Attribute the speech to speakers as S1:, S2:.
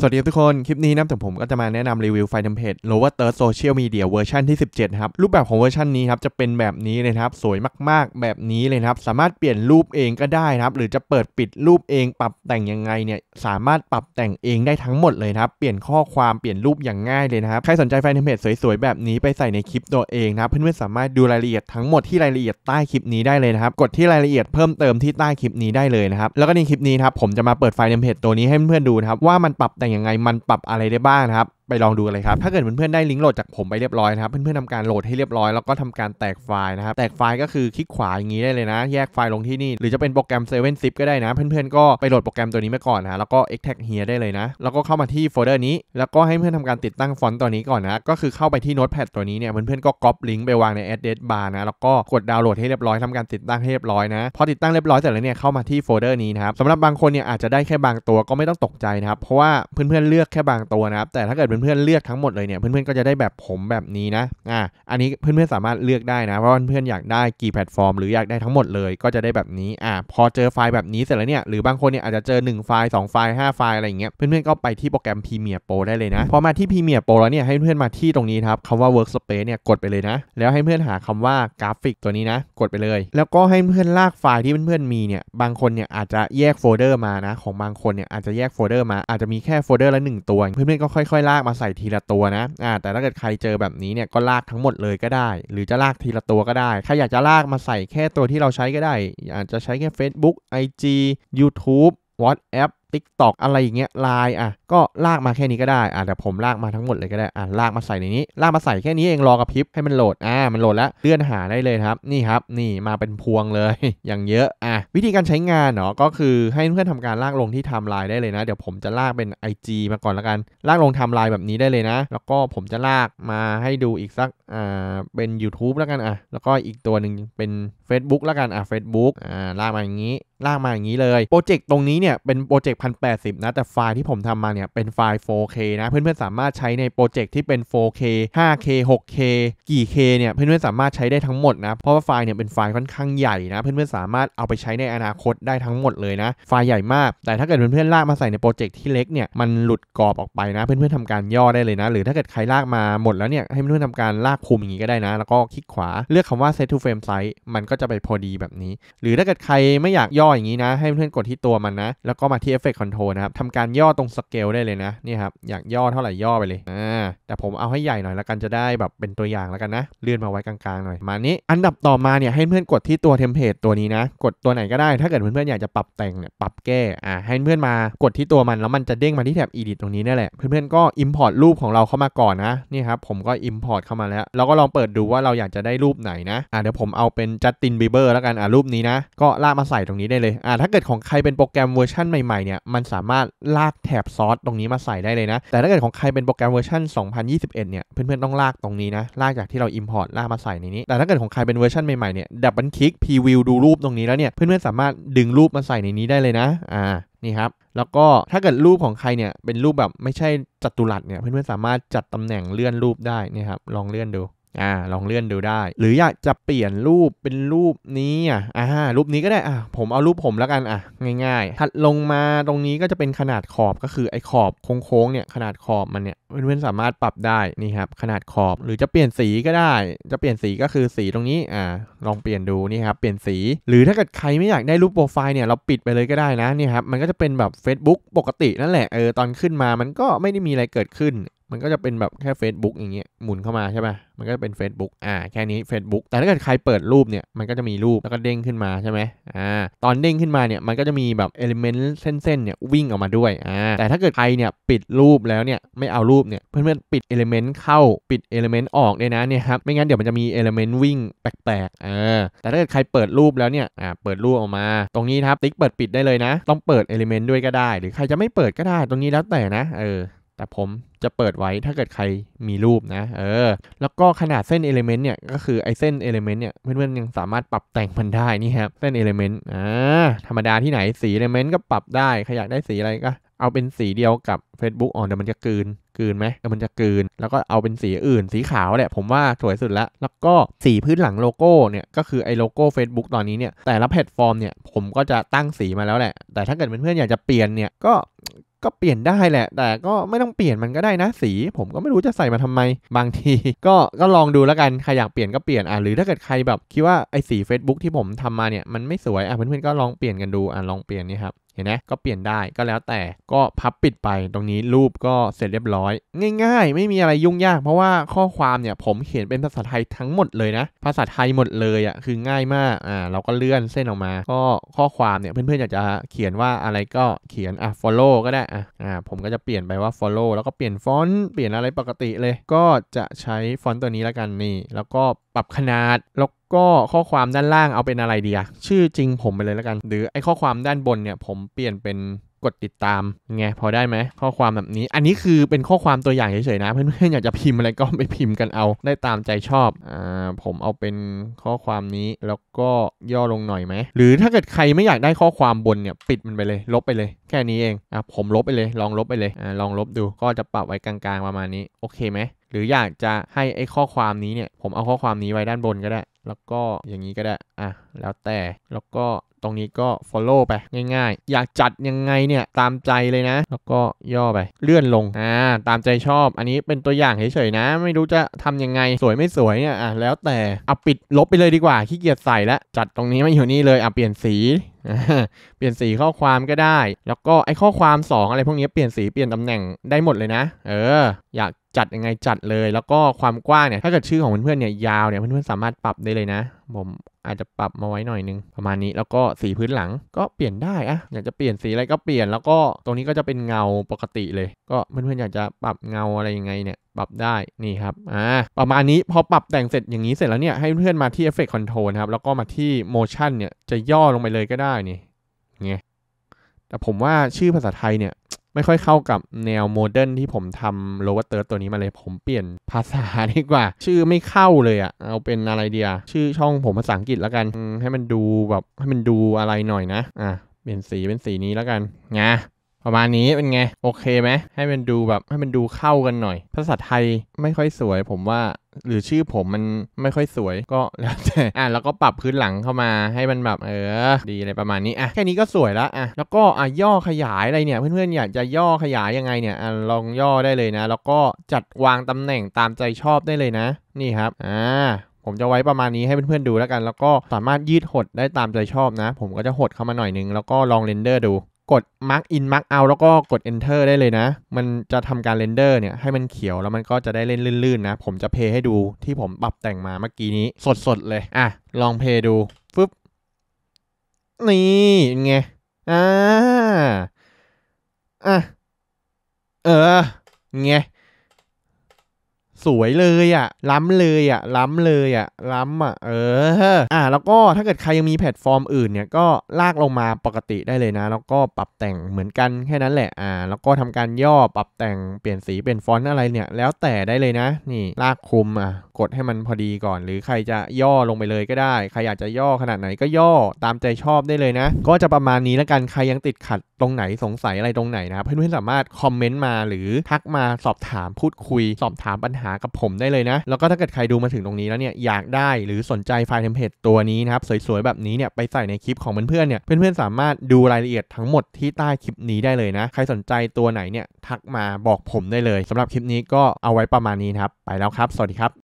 S1: สวัสดีทุกคน คลิปนี้นะแต่ผมก็จะมาแนะนำรีวิวไฟเทมเพลต Lower Third Social Media เวอร์ชันที่ 17ครับ รูปแบบของเวอร์ชันนี้ครับจะเป็นแบบนี้เลยครับสวยมากๆแบบนี้เลยครับสามารถเปลี่ยนรูปเองก็ได้ครับหรือจะเปิดปิดรูปเองปรับแต่งยังไงเนี่ยสามารถปรับแต่งเองได้ทั้งหมดเลยครับ เปลี่ยนข้อความเปลี่ยนรูปอย่างง่ายเลยนะครับใครสนใจไฟเทมเพจสวยๆแบบนี้ไปใส่ในคลิปตัวเองนะเพื่อนๆสามารถดูรายละเอียดทั้งหมดที่รายละเอียดใต้คลิปนี้ได้เลยนะครับกดที่รายละเอียดเพิ่มเติมที่ใต้คลิปนี้ได้เลยนะครับแล้วก็ในคลิปนี้ครับผมจะมาเปิดไฟเทมเพจตัวนี้ให้เพื่อนๆดูนะครับว่ามันปรับแแต่งยังไงมันปรับอะไรได้บ้างนะครับไปลองดูเลยครับ ถ้าเกิดเพื่อนๆได้ลิงก์โหลดจากผมไปเรียบร้อยนะครับ เพื่อนๆทำการโหลดให้เรียบร้อยแล้วก็ทำการแตกไฟล์นะครับ แตกไฟล์ก็คือคลิกขวาอย่างนี้ได้เลยนะ แยกไฟล์ลงที่นี่หรือจะเป็นโปรแกรม7 zip ก็ได้นะ เพื่อนๆก็ไปโหลดโปรแกรมตัวนี้มาก่อนนะ แล้วก็ extract here ได้เลยนะ แล้วก็เข้ามาที่โฟลเดอร์นี้ แล้วก็ให้เพื่อนทำการติดตั้งฟอนต์ตัวนี้ก่อนนะ ก็คือเข้าไปที่โน้ตแพดตัวนี้เนี่ย เพื่อนๆก็ก๊อปลิงก์ไปวางใน address bar นะ แล้วก็กดดาวน์โหลดให้เรียบร้อยทำการติดตั้งให้เรียบร้อยนะพอติดตั้งเรียบร้อยเสร็จแล้วเนี่ยเข้ามาที่โฟลเดอร์นี้นะครับสำหรับบางคนเนี่ยอาจจะได้แค่บางตัวก็ไม่ต้องตกใจนะครับเพราะว่าเพื่อนๆเลือกแค่บางตัวนะครับแต่ถ้าเกิดเพื่อนๆ เลือกทั้งหมดเลยเนี่ยเพื่อนๆ ก็จะได้แบบผมแบบนี้นะ อ่า อันนี้เพื่อน ๆ สามารถเลือกได้นะว่าเพื่อนๆ อยากได้กี่แพลตฟอร์มหรืออยากได้ทั้งหมดเลยก็จะได้แบบนี้ อ่า พอเจอไฟล์แบบนี้เสร็จแล้วเนี่ยหรือบางคนเนี่ยอาจจะเจอ1ไฟล์2ไฟล์5ไฟล์อะไรอย่างเงี้ยเพื่อนๆ ก็ไปที่โปรแกรม Premiere Pro ได้เลยนะพอมาที่ Premiere Pro แล้วเนี่ยให้เพื่อนๆมาที่ตรงนี้ครับคำว่า Workspace เนี่ยกดไปเลยนะแล้วให้เพื่อนหาคำว่ากราฟิกตัวนี้นะกดไปเลย แล้วก็ให้เพื่อนลากไฟล์ที่เพื่อนๆ มีเนี่ยบางคนเนี่ยอาจจะแยกโฟลเดอร์มานะของบางคนเนี่ยอาจจะแยกโฟลเดอร์มาอาจจะมีแค่โฟลเดอร์ละ1ตัวเพื่อนๆก็ค่อยๆลากมาใส่ทีละตัวนะอ่าแต่ถ้าเกิดใครเจอแบบนี้เนี่ยก็ลากทั้งหมดเลยก็ได้ หรือจะลากทีละตัวก็ได้ใครอยากจะลากมาใส่แค่ตัวที่เราใช้ก็ได้อาจจะใช้แค่ Facebook IG YouTube WhatsApp ติ๊กตอกอะไรอย่างเงี้ยไลน์อ่ะก็ลากมาแค่นี้ก็ได้อ่ะเดี๋ยวผมลากมาทั้งหมดเลยก็ได้อ่ะลากมาใส่ในนี้ลากมาใส่แค่นี้เองรอกระพริบให้มันโหลดอ่ะมันโหลดแล้วเลื่อนหาได้เลยครับ นี่ครับนี่มาเป็นพวงเลยอย่างเยอะอ่ะวิธีการใช้งานเนาะก็คือให้เพื่อนทำการลากลงที่ทำลายได้เลยนะเดี๋ยวผมจะลากเป็น IG มาก่อนละกัน ลากลงทำลายแบบนี้ได้เลยนะ แล้วก็ผมจะลากมาให้ดูอีกสักอ่าเป็น YouTube แล้วกันอ่ะแล้วก็อีกตัวหนึ่งเป็น Facebook แล้วกันอ่ะ Facebook อ่าลากมาอย่างนี้ลากมาอย่างนี้เลย โปรเจกต์ตรงนี้เนี่ยเป็นโปรเจกต์พันแปนะแต่ไฟล์ที่ผมทำมาเนี่ยเป็นไฟล์ 4K นะเพื่อนๆสามารถใช้ในโปรเจกต์ที่เป็น 4K 5K 6K กี่ K เนี่ยเพื่อนๆสามารถใช้ได้ทั้งหมดนะเพราะว่าไฟล์เนี่ยเป็นไฟล์ค่อนข้างใหญ่นะเพื่อนๆสามารถเอาไปใช้ในอนาคตได้ทั้งหมดเลยนะไฟล์ใหญ่มากแต่ถ้าเกิดเพื่อนๆลากมาใส่ในโปรเจกต์ที่เล็กเนี่ยมันหลุดกรอบออกไปนะ เพื่อนๆทำการย่อได้เลยนะ หรือถ้าเกิดใครลากมาหมดแล้วเนี่ยให้เพื่อนๆทำการลากคุมอย่างนี้ก็ได้นะ แล้วก็คลิกขวาเลือกคำว่า set to frame size มันก็จะไปพอดีแบบนี้หรือถ้าเกิดใครไม่อยากย่อ่ออย่างนี้นะให้เพื่อนกดที่ตัวมันนะแล้วก็มาที่อฟเฟกต์คอนโทรนะครับทำการย่อตรงสเกลได้เลยนะนี่ครับอยากย่อเท่าไหร่ย่อไปเลยอ่าแต่ผมเอาให้ใหญ่หน่อย แล้วกันจะได้แบบเป็นตัวอย่างแล้วกันนะ เลื่อนมาไว้กลางๆหน่อยมานี้อันดับต่อมาเนี่ยให้เพื่อนกดที่ตัวเทมเพลตตัวนี้นะกดตัวไหนก็ได้ถ้าเกิดเพื่อนๆอยากจะปรับแต่งเนี่ยปรับแก้อ่าให้เพื่อนมากดที่ตัวมันแล้วมันจะเด้งมาที่แถบ edit ตรงนี้นี่แหละ เพื่อนๆก็ import รูปของเราเข้ามาก่อนนะนี่ครับผมก็ import เข้ามาแล้วเราก็ลองเปิดดูว่าเราอยากจะได้รูปไหนนะอ่าเดี๋ยวผมเอาเป็นจัสตินบีเบอร์แล้วกันอ่ารูปนี้นะก็ลากมาใส่ตรงนี้ได้ได้เลยอ่าถ้าเกิดของใครเป็นโปรแกรมเวอร์ชันใหม่ๆเนี่ยมันสามารถลากแถบซอสตรงนี้มาใส่ได้เลยนะแต่ถ้าเกิดของใครเป็นโปรแกรมเวอร์ชัน2021เนี่ยเพื่อนๆต้องลากตรงนี้นะลากจากที่เรา import ลากมาใส่ในนี้ แต่ถ้าเกิดของใครเป็นเวอร์ชันใหม่ๆเนี่ยดับเบิลคลิกพรีวิวดูรูปตรงนี้แล้วเนี่ยเพื่อนๆสามารถดึงรูปมาใส่ในนี้ได้เลยนะอ่านี่ครับแล้วก็ถ้าเกิดรูปของใครเนี่ยเป็นรูปแบบไม่ใช่จัตุรัสเนี่ยเพื่อนๆสามารถจัดตำแหน่งเลื่อนรูปได้นี่ครับลองเลื่อนดูอ่าลองเลื่อนดูได้ หรืออยากจะเปลี่ยนรูปเป็นรูปนี้อ่ะอ่ารูปนี้ก็ได้อ่ะผมเอารูปผมแล้วกันอ่ะง่ายๆถัดลงมาตรงนี้ก็จะเป็นขนาดขอบก็คือไอ้ขอบโค้งๆเนี่ยขนาดขอบมันเนี่ยเพื่อนๆสามารถปรับได้นี่ครับขนาดขอบหรือจะเปลี่ยนสีก็ได้ จะเปลี่ยนสีก็คือสีตรงนี้อ่าลองเปลี่ยนดูนี่ครับเปลี่ยนสี หรือถ้าเกิดใครไม่อยากได้รูปโปรไฟล์เนี่ยเราปิดไปเลยก็ได้นะนี่ครับมันก็จะเป็นแบบ Facebook ปกตินั่นแหละเออตอนขึ้นมามันก็ไม่ได้มีอะไรเกิดขึ้นมันก็จะเป็นแบบแค่ Facebook อย่างเงี้ยหมุนเข้ามาใช่ไหมมันก็จะเป็น Facebook อ่าแค่นี้ Facebook แต่ถ้าเกิดใครเปิดรูปเนี่ยมันก็จะมีรูปแล้วก็เด้งขึ้นมาใช่ไหมอ่าตอนเด้งขึ้นมาเนี่ยมันก็จะมีแบบเอลิเมนต์เส้นๆ เนี่ยวิ่งออกมาด้วยอ่าแต่ถ้าเกิดใครเนี่ยปิดรูปแล้วเนี่ยไม่เอารูปเนี่ยเพื่อนๆปิดเอลิเมนต์เข้าปิดเอลิเมนต์ออกเลยนะเนี่ยครับไม่งั้นเดี๋ยวมันจะมีเอลิเมนต์วิ่งแปลกๆเออแต่ถ้าเกิดใครเปิดรูปแล้วเนี่ยอ่าเปิดรูปออกมา ตรงนี้ครับติ๊กเปิดปิดได้เลยนะ ต้องเปิดเอลิเมนต์ด้วยก็ได้ หรือใครจะไม่เปิดก็ได้ ตรงนี้แล้วแต่นะเออแต่ผมจะเปิดไว้ถ้าเกิดใครมีรูปนะเออแล้วก็ขนาดเส้นเอลิเมนต์เนี่ยก็คือไอเส้นเอลิเมนต์เนี่ยเพื่อนๆยังสามารถปรับแต่งมันได้นี่ครับเส้นเอลิเมนต์อ่าธรรมดาที่ไหนสีเอลิเมนต์ก็ปรับได้ใครอยากได้สีอะไรก็ เอาเป็นสีเดียวกับ Facebook อ่อเดี๋ยวมันจะกืนกืนไหมเดี๋ยวมันจะกืน แล้วก็เอาเป็นสีอื่น สีขาวแหละผมว่าสวยสุดละแล้วก็สีพื้นหลังโลโก้เนี่ยก็คือไอโลโก้ Facebook ตอนนี้เนี่ยแต่ละแพลตฟอร์มเนี่ยผมก็จะตั้งสีมาแล้วแหละแต่ถ้าเกิดเพื่อนๆอยากจะเปลี่ยนเนี่ยก็ก็เปลี่ยนได้แหละ แต่ก็ไม่ต้องเปลี่ยนมันก็ได้นะ สีผมก็ไม่รู้จะใส่มาทำไม บางทีก็ก็ลองดูแล้วกัน ใครอยากเปลี่ยนก็เปลี่ยนอ่ะหรือถ้าเกิดใครแบบคิดว่าไอ้สี Facebook ที่ผมทำมาเนี่ยมันไม่สวยอ่ะเพื่อนๆก็ลองเปลี่ยนกันดูอ่ะลองเปลี่ยนนี่ครับเห็นไหมก็เปลี่ยนได้ ก็แล้วแต่ก็พับปิดไป ตรงนี้รูปก็เสร็จเรียบร้อย ง่าย ๆ ไม่มีอะไรยุ่งยาก เพราะว่าข้อความเนี่ยผมเขียนเป็นภาษาไทยทั้งหมดเลยนะ ภาษาไทยหมดเลยอะ่ะ คือง่ายมาก อ่า เราก็เลื่อนเส้นออกมา ก็ข้อความเนี่ยเพื่อนๆอยากจะเขียนว่าอะไรก็เขียน อ่ะ follow ก็ได้อ่ะอ่า ผมก็จะเปลี่ยนไปว่า follow แล้วก็เปลี่ยนฟอนต์ เปลี่ยนอะไรปกติเลย ก็จะใช้ฟอนต์ตัวนี้แล้วกันนี่ แล้วก็ปรับขนาดแล้วก็ข้อความด้านล่างเอาเป็นอะไรดีอะชื่อจริงผมไปเลยแล้วกัน หรือไอข้อความด้านบนเนี่ย ผมเปลี่ยนเป็นกดติดตามไงพอได้ไหมข้อความแบบนี้ อันนี้คือเป็นข้อความตัวอย่างเฉยๆนะเพื่อนๆอยากจะพิมพ์อะไรก็ไปพิมพ์กันเอาได้ตามใจชอบอ่าผมเอาเป็นข้อความนี้แล้วก็ย่อลงหน่อยไหมหรือถ้าเกิดใครไม่อยากได้ข้อความบนเนี่ยปิดมันไปเลย ลบไปเลยแค่นี้เองอ่ะผมลบไปเลย ลองลบไปเลยอ่าลองลบดูก็จะปรับไว้กลางๆประมาณนี้โอเคไหมหรืออยากจะให้ไอ้ข้อความนี้เนี่ยผมเอาข้อความนี้ไว้ด้านบนก็ได้แล้วก็อย่างนี้ก็ได้ อ่ะ แล้วแต่แล้วก็ตรงนี้ก็ follow ไปง่ายๆ อยากจัดยังไงเนี่ยตามใจเลยนะ แล้วก็ย่อไป เลื่อนลง อ่า ตามใจชอบ อันนี้เป็นตัวอย่างเฉยๆนะ ไม่รู้จะทํำยังไงสวยไม่สวยเนี่ย อ่ะ แล้วแต่เอาปิดลบไปเลยดีกว่า ขี้เกียจใส่แล้วจัดตรงนี้ไม่อยู่นี่เลยอ่ะเปลี่ยนสี เปลี่ยนสีข้อความก็ได้ แล้วก็ไอข้อความ2อะไรพวกนี้เปลี่ยนสีเปลี่ยนตำแหน่งได้หมดเลยนะ เออ อยากจัดยังไงจัดเลยแล้วก็ความกว้างเนี่ยถ้าเกิดชื่อของเพื่อนๆเนี่ยยาวเนี่ยเพื่อนๆสามารถปรับได้เลยนะ ผม อาจจะปรับมาไว้หน่อยนึงประมาณนี้แล้วก็สีพื้นหลังก็เปลี่ยนได้อะอยากจะเปลี่ยนสีอะไรก็เปลี่ยนแล้วก็ตรงนี้ก็จะเป็นเงาปกติเลย ก็เพื่อนๆอยากจะปรับเงาอะไรยังไงเนี่ย ปรับได้นี่ครับอ่าประมาณนี้พอปรับแต่งเสร็จอย่างนี้เสร็จแล้วเนี่ย ให้เพื่อนๆมาที่เอฟเฟกต์คอนโทรลครับแล้วก็มาที่โมชั่นเนี่ยจะย่อลงไปเลยก็ได้นี่เงี้ยแต่ผมว่าชื่อภาษาไทยเนี่ยไม่ค่อยเข้ากับแนวโมเดิร์นที่ผมทำโลว์เตอร์ตัวนี้มาเลย ผมเปลี่ยนภาษาดีกว่า ชื่อไม่เข้าเลยอะเอาเป็นอะไรเดียชื่อช่องผมภาษาอังกฤษแล้วกันให้มันดูแบบให้มันดูอะไรหน่อยนะ อ่ะเปลี่ยนสีเป็นสีนี้แล้วกันไงประมาณนี้เป็นไงโอเคไหมให้มันดูแบบให้มันดูเข้ากันหน่อย ภาษาไทยไม่ค่อยสวยผมว่าหรือชื่อผมมันไม่ค่อยสวยก็แล้วแต่อ่ะแล้วก็ปรับพื้นหลังเข้ามาให้มันแบบเออ ดีอะไรประมาณนี้อ่ะแค่นี้ก็สวยละอ่ะแล้วก็อ่ะย่อขยายอะไรเนี่ยเพื่อนๆอยากจะย่อขยายยังไงเนี่ยอ่ะลองย่อได้เลยนะ แล้วก็จัดวางตำแหน่งตามใจชอบได้เลยนะ นี่ครับอ่าผมจะไว้ประมาณนี้ให้เพื่อนๆดูแล้วกัน แล้วก็สามารถยืดหดได้ตามใจชอบนะ ผมก็จะหดเข้ามาหน่อยนึงแล้วก็ลองเรนเดอร์ดูกด mark in mark out แล้วก็กด enter ได้เลยนะ มันจะทำการเรนเดอร์เนี่ยให้มันเขียวแล้วมันก็จะได้เล่น ลื่น ๆ นะ ผมจะเพย์ให้ดูที่ผมปรับแต่งมาเมื่อกี้นี้ สด ๆ เลย อ่ะ ลองเพย์ดูฟึบนี่ไงอ่าอ่ะ เออไงสวยเลยอะ่ะ ล้ำเลยอะ่ะ ล้ำเลยอะ่ะล้ำอ่ะเอออ่า แล้วก็ถ้าเกิดใครยังมีแพลตฟอร์มอื่นเนี่ยก็ลากลงมาปกติได้เลยนะ แล้วก็ปรับแต่งเหมือนกันแค่นั้นแหละอ่าแล้วก็ทำการย่อปรับแต่งเปลี่ยนสีเปลี่ยนฟอนต์อะไรเนี่ยแล้วแต่ได้เลยนะนี่ลากคุมอ่ะกดให้มันพอดีก่อนหรือใครจะย่อลงไปเลยก็ได้ ใครอยากจะย่อขนาดไหนก็ย่อตามใจชอบได้เลยนะ ก็จะประมาณนี้แล้วกัน ใครยังติดขัดตรงไหนสงสัยอะไรตรงไหนนะเพื่อนๆสามารถคอมเมนต์มาหรือทักมาสอบถามพูดคุยสอบถามปัญหากับผมได้เลยนะ แล้วก็ถ้าเกิดใครดูมาถึงตรงนี้แล้วเนี่ยอยากได้หรือสนใจไฟล์เทมเพลตตัวนี้นะครับสวยๆแบบนี้เนี่ยไปใส่ในคลิปของเพื่อนๆเนี่ยเพื่อนๆสามารถดูรายละเอียดทั้งหมดที่ใต้คลิปนี้ได้เลยนะ ใครสนใจตัวไหนเนี่ยทักมาบอกผมได้เลยสำหรับคลิปนี้ก็เอาไว้ประมาณนี้นะครับ ไปแล้วครับ สวัสดีครับ